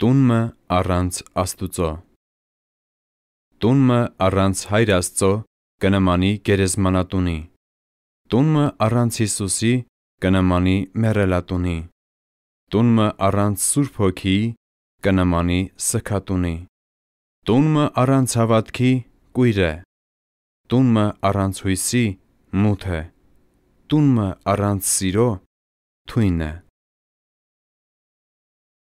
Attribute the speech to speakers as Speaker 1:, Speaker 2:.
Speaker 1: Տունը առանց Աստծո Տունը առանց Հայր Աստծո կնմանի գերեզմանատունի։ Տունը առանց Հիսուսի կնմանի մեռելատունի։ Տունը առանց Սուրբ Հոգի կնմանի սքատունի։ Տունը առանց հավատքի կույր է։ Տունը առանց հույսի մութ է։ Տունը առանց սիրո թույն է։